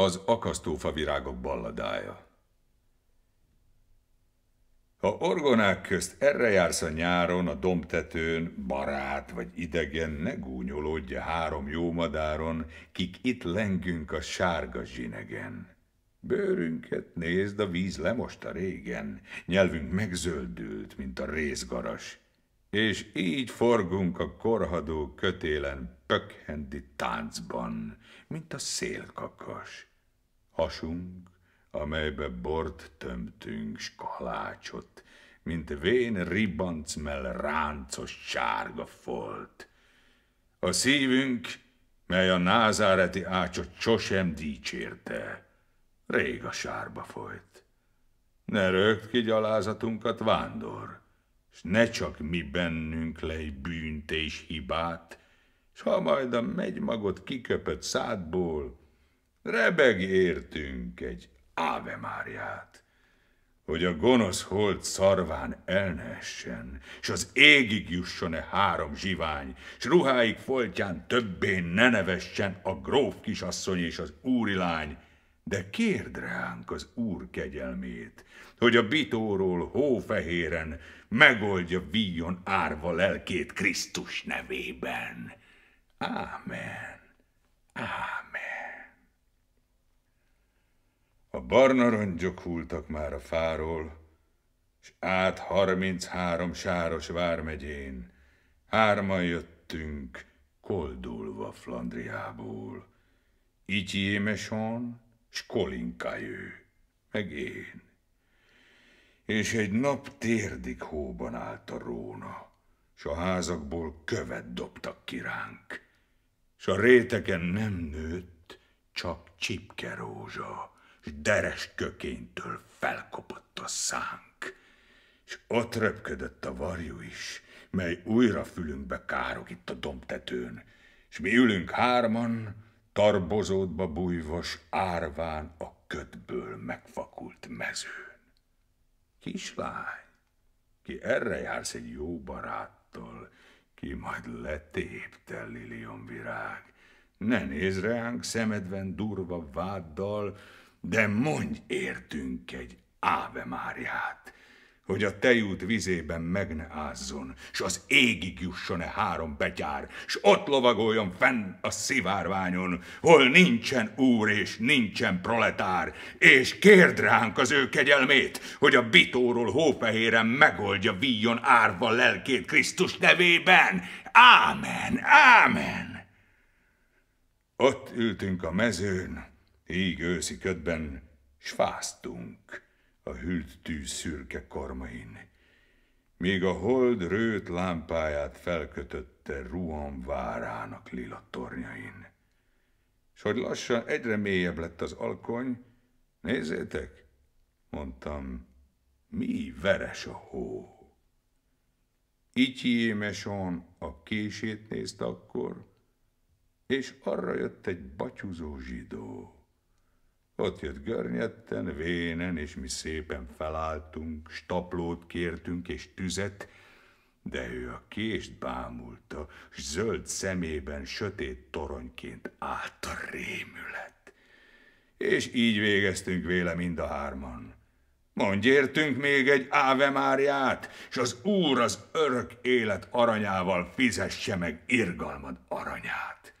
Az akasztófa virágok balladája Ha orgonák közt erre jársz a nyáron, a dombtetőn, barát vagy idegen, ne gúnyolódj a három jó madáron, kik itt lengünk a sárga zsinegen. Bőrünket nézd, a víz lemosta régen, nyelvünk megzöldült, mint a részgaras, és így forgunk a korhadó kötélen pökhendi táncban, mint a szélkakas. Hasunk, amelybe bort tömtünk, s kalácsot, mint vén mell ráncos sárga folt. A szívünk, mely a názáreti ácsot sosem dicsérte, rég a sárba folyt. Ne rögt ki gyalázatunkat, vándor, s ne csak mi bennünk lej bűnt és hibát, s ha majd a magot kiköpött szádból, rebeg értünk egy Áve Máriát, hogy a gonosz hold szarván el ne essen, s az égig jusson-e három zsivány, s ruháik foltján többé ne nevessen a gróf kisasszony és az úrilány, de kérd ránk az úr kegyelmét, hogy a bitóról hófehéren megoldja víjon árva lelkét Krisztus nevében. Ámen. Ámen. A barna rongyok hultak már a fáról, és át 33 sáros vármegyén, hárman jöttünk, koldulva Flandriából. Ityémeson, s Kolinkajő, meg én. És egy nap térdik hóban állt a róna, s a házakból követ dobtak ki ránk s a réteken nem nőtt, csak csipke rózsa, s deres kökénytől felkopott a szánk. És ott röpködött a varjú is, mely újra fülünkbe károg itt a domtetőn, s mi ülünk hárman, tarbozódba bújvos árván a ködből megfakult mezőn. Kislány, ki erre jársz egy jó baráttal, ki majd letépte, Lilion virág. Ne nézz ránk szemedben durva váddal, de mondj értünk egy Áve Máriát hogy a tejút vizében meg ne ázzon, s az égig jusson-e három betyár, s ott lovagoljon fenn a szivárványon, hol nincsen úr és nincsen proletár, és kérd ránk az ő kegyelmét, hogy a bitóról hófehéren megoldja víjon árva lelkét Krisztus nevében. Ámen, ámen! Ott ültünk a mezőn, így őszi ködben, s fáztunk a hűlt tűz szürke karmain. míg a hold rőt lámpáját felkötötte Ruan várának lila tornyain. S hogy lassan egyre mélyebb lett az alkony, nézzétek, mondtam, mi veres a hó. Ityiémeson a kését nézte akkor, és arra jött egy batyúzó zsidó. Ott jött görnyetten, vénen, és mi szépen felálltunk, staplót kértünk és tüzet, de ő a kést bámulta, s zöld szemében sötét toronyként állt a rémület. És így végeztünk véle mind a hárman. Mondj értünk még egy Áve Máriát, s az Úr az örök élet aranyával fizesse meg irgalmad aranyát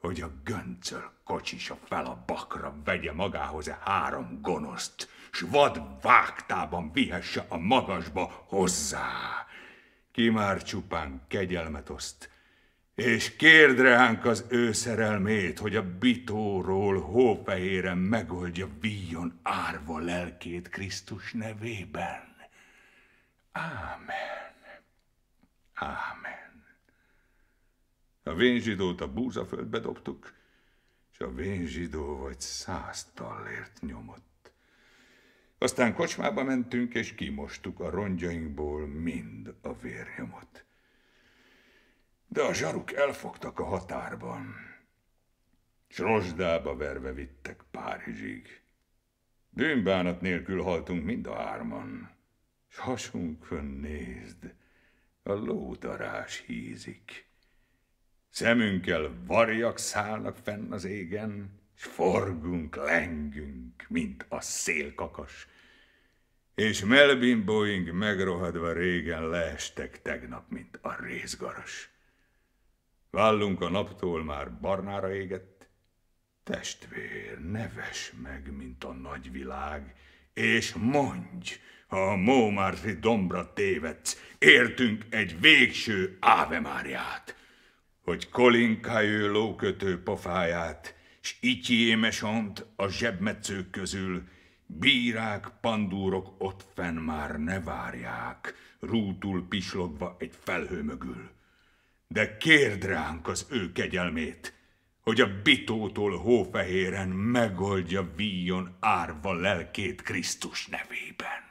hogy a göncöl kocsisa fel a bakra vegye magához a e három gonoszt, s vad vágtában vihesse a magasba hozzá. Ki már csupán kegyelmet oszt, és kérd ránk az ő szerelmét, hogy a bitóról hófehéren megoldja víjon árva lelkét Krisztus nevében. Ámen. Ámen. A vénzsidót a búzaföldbe dobtuk, és a vénzsidó vagy száz tallért nyomott. Aztán kocsmába mentünk, és kimostuk a rongyainkból mind a vérnyomot. De a zsaruk elfogtak a határban, s rozsdába verve vittek Párizsig. Bűnbánat nélkül haltunk mind a hárman, s hasunkön nézd, a lódarás hízik. Szemünkkel varjak szállnak fenn az égen, és forgunk, lengünk, mint a szélkakas. És melbimbóink megrohadva régen leestek tegnap, mint a részgaras. Vállunk a naptól már barnára égett, testvér, neves meg, mint a nagyvilág, és mondj, ha a Mómárfi dombra tévedsz, értünk egy végső ávemáriát. Máriát hogy Colin Kajő lókötő pofáját, s Ityi Émesont a zsebmetszők közül bírák, pandúrok ott fenn már ne várják, rútul pislogva egy felhő mögül. De kérd ránk az ő kegyelmét, hogy a bitótól hófehéren megoldja víjon árva lelkét Krisztus nevében.